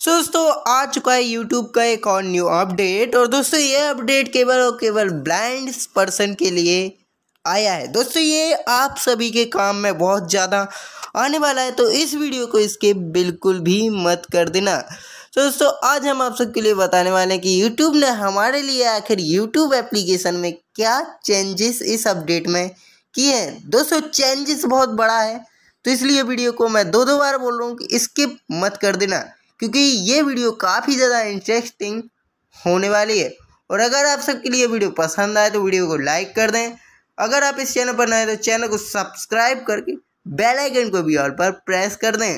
सो so, दोस्तों आ चुका है यूट्यूब का एक और न्यू अपडेट और दोस्तों ये अपडेट केवल और केवल ब्लाइंड पर्सन के लिए आया है दोस्तों ये आप सभी के काम में बहुत ज़्यादा आने वाला है तो इस वीडियो को इसके बिल्कुल भी मत कर देना तो दोस्तों आज हम आप सबके लिए बताने वाले हैं कि यूट्यूब ने हमारे लिए आखिर यूट्यूब एप्लीकेशन में क्या चेंजेस इस अपडेट में किए हैं दोस्तों चेंजेस बहुत बड़ा है तो इसलिए वीडियो को मैं दो दो बार बोल रहा हूँ कि स्किप मत कर देना क्योंकि ये वीडियो काफ़ी ज़्यादा इंटरेस्टिंग होने वाली है और अगर आप सबके लिए वीडियो पसंद आए तो वीडियो को लाइक कर दें अगर आप इस चैनल पर नए तो चैनल को सब्सक्राइब करके बेल आइकन को भी ऑल पर प्रेस कर दें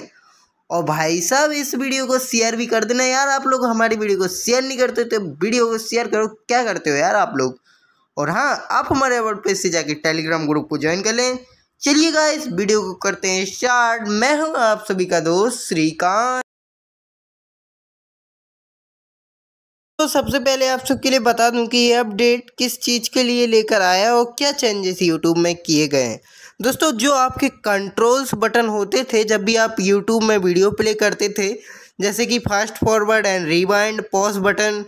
और भाई साहब इस वीडियो को शेयर भी कर देना यार आप लोग हमारी वीडियो को शेयर नहीं करते तो वीडियो को शेयर करो क्या करते हो यार आप लोग और हाँ आप हमारे वर्ड पेज से जाके टेलीग्राम ग्रुप को ज्वाइन कर लें चलिएगा इस वीडियो को करते हैं स्टार्ट मैं हूँ आप सभी का दोस्त श्रीकांत तो सबसे पहले आप सबके लिए बता दूं कि ये अपडेट किस चीज़ के लिए लेकर आया और क्या चेंजेस यूट्यूब में किए गए हैं दोस्तों जो आपके कंट्रोल्स बटन होते थे जब भी आप यूट्यूब में वीडियो प्ले करते थे जैसे कि fast forward and rewind pause button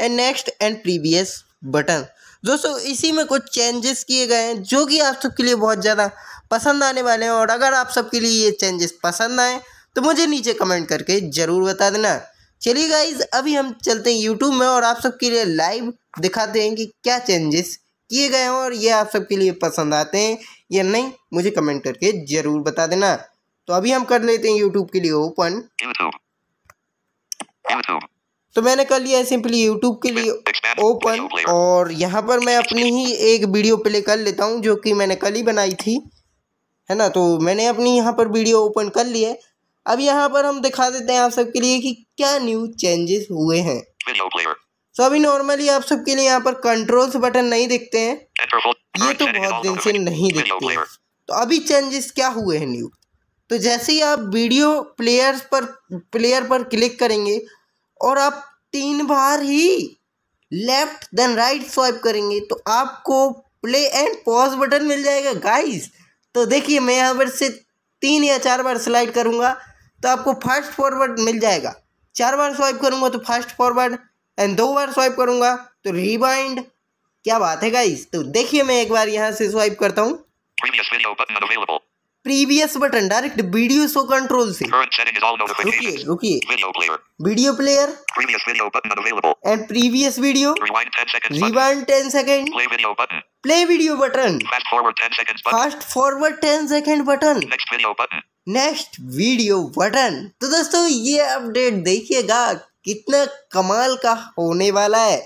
and next and previous button दोस्तों इसी में कुछ चेंजेस किए गए हैं जो कि आप सबके लिए बहुत ज़्यादा पसंद आने वाले हैं और अगर आप सबके लिए ये चेंजेस पसंद आए तो मुझे नीचे कमेंट करके ज़रूर बता देना चलिए गाइज अभी हम चलते हैं यूट्यूब में और आप सबके लिए लाइव दिखाते हैं कि क्या चेंजेस किए गए हैं और ये आप सबके लिए पसंद आते हैं या नहीं मुझे कमेंट करके ज़रूर बता देना तो अभी हम कर लेते हैं यूट्यूब के लिए ओपन तो मैंने कर लिया है सिंपली यूट्यूब के लिए ओपन और यहाँ पर मैं अपनी ही एक वीडियो प्ले कर लेता हूँ जो कि मैंने कल ही बनाई थी है ना तो मैंने अपनी यहाँ पर वीडियो ओपन कर लिया है अब यहाँ पर हम दिखा देते हैं आप सबके लिए कि क्या न्यू चेंजेस हुए हैं so, अभी नॉर्मली आप सबके लिए यहाँ पर कंट्रोल्स बटन नहीं दिखते हैं ये तो बहुत दिन से नहीं दिखते हैं तो अभी चेंजेस क्या हुए हैं न्यू तो जैसे ही आप वीडियो प्लेयर्स पर प्लेयर पर क्लिक करेंगे और आप तीन बार ही लेफ्ट देन राइट स्वाइप करेंगे तो आपको प्ले एंड पॉज बटन मिल जाएगा गाइस तो देखिए मैं यहाँ पर से तीन या चार बार स्लाइड करूँगा तो आपको फास्ट फॉरवर्ड मिल जाएगा चार बार स्वाइप करूंगा तो फास्ट फॉरवर्ड एंड दो बार स्वाइप करूंगा तो रिबाइंड क्या बात है गाइस तो देखिए मैं एक बार यहाँ से स्वाइप करता हूँ previous button direct video show control से रुकिए रुकिए video player and previous video rewind ten second play video button fast forward ten second button next video button तो दोस्तों ये अपडेट देखिएगा कितना कमाल का होने वाला है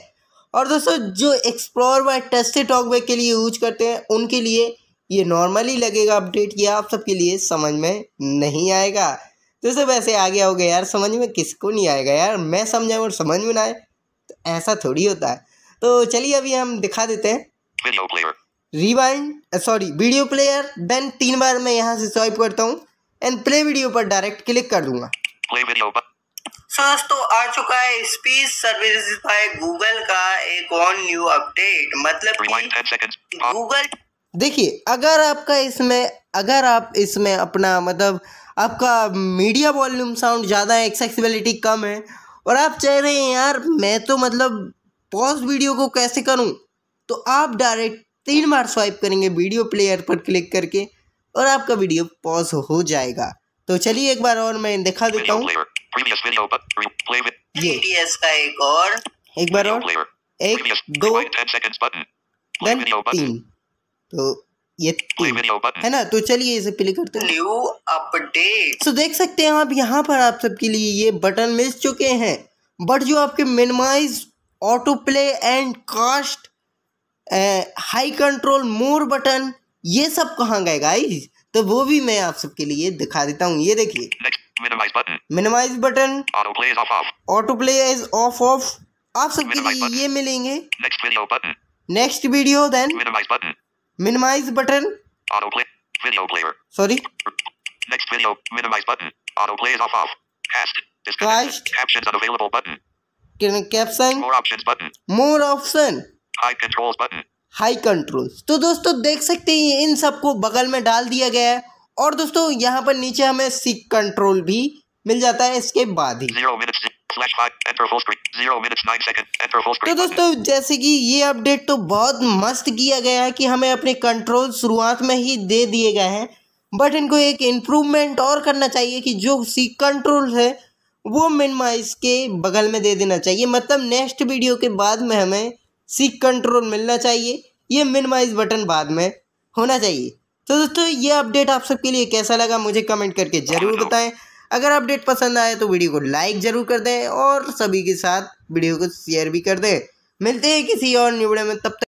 और दोस्तों जो एक्सप्लोर व टच टॉकबैक के लिए यूज करते हैं उनके लिए ये नॉर्मली लगेगा अपडेट ये आप सबके लिए समझ में नहीं आएगा तो सब ऐसे आ गया गया यार समझ में किसको नहीं आएगा यार मैं समझाऊँ और समझ में ना आए तो ऐसा थोड़ी होता है तो चलिए अभी हम दिखा देते हैं rewind sorry video player then तीन बार मैं यहाँ से स्वाइप करता हूँ एंड प्ले वीडियो पर डायरेक्ट क्लिक कर दूंगा सो so, दोस्तों आ चुका है स्पीच सर्विस बाय गूगल का एक ऑन न्यू अपडेट मतलब गूगल देखिए अगर आपका इसमें अगर आप इसमें अपना मतलब आपका मीडिया वॉल्यूम साउंड ज़्यादा है एक्सेसिबिलिटी कम है और आप चाह रहे हैं यार मैं तो मतलब पॉज वीडियो को कैसे करूं तो आप डायरेक्ट तीन बार स्वाइप करेंगे वीडियो प्लेयर पर क्लिक करके और आपका वीडियो पॉज हो जाएगा तो चलिए एक बार और मैं दिखा देता हूँ ये का एक और एक बार और एक दो तीन तो ये है ना तो चलिए इसे प्ले करते हैं न्यू अपडेट तो देख सकते हैं आप यहाँ पर आप सबके लिए ये बटन मिल चुके हैं बट जो आपके minimise autoplay and cast high control more button ये सब कहाँ गए गाइस तो वो भी मैं आप सबके लिए दिखा देता हूँ ये देखिए minimize button auto play is off off आप सबके लिए ये मिलेंगे next video then minimize button auto play video player sorry next video minimize button auto play is off off cast disconnected captions unavailable button caption more options button more option high controls button high controls तो दोस्तों देख सकते हैं इन सबको बगल में डाल दिया गया है और दोस्तों यहाँ पर नीचे हमें सीख कंट्रोल भी मिल जाता है इसके बाद ही तो दोस्तों जैसे कि ये अपडेट तो बहुत मस्त किया गया है कि हमें अपने कंट्रोल शुरुआत में ही दे दिए गए हैं बट इनको एक इम्प्रूवमेंट और करना चाहिए कि जो सी कंट्रोल है वो मिनमाइज के बगल में दे देना चाहिए मतलब नेक्स्ट वीडियो के बाद में हमें सी कंट्रोल मिलना चाहिए ये मिनमाइज बटन बाद में होना चाहिए तो दोस्तों ये अपडेट आप सबके लिए कैसा लगा मुझे कमेंट करके ज़रूर हाँ, तो बताएं अगर अपडेट पसंद आए तो वीडियो को लाइक ज़रूर कर दें और सभी के साथ वीडियो को शेयर भी कर दें मिलते हैं किसी और निबड़े में तब तक